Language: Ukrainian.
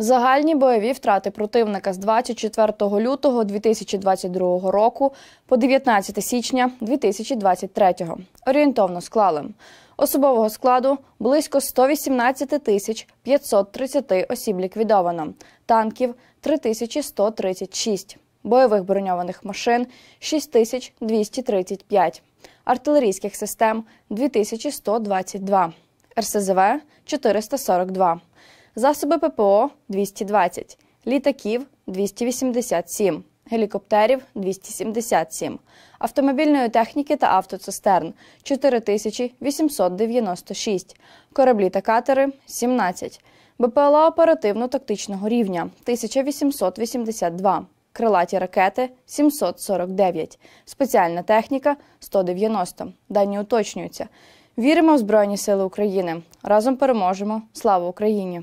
Загальні бойові втрати противника з 24 лютого 2022 року по 19 січня 2023 орієнтовно склали особового складу близько 118 тисяч 530 осіб ліквідовано, танків 3136, бойових броньованих машин 6235, артилерійських систем 2122, РСЗВ 442 засоби ППО 220, літаків 287, гелікоптерів 277, автомобільної техніки та автоцистерн 4896, кораблі та катери 17, БПЛА оперативно-тактичного рівня 1882. Крилаті ракети 749, спеціальна техніка 190. Дані уточнюються. Віримо в Збройні Сили України. Разом переможемо. Слава Україні!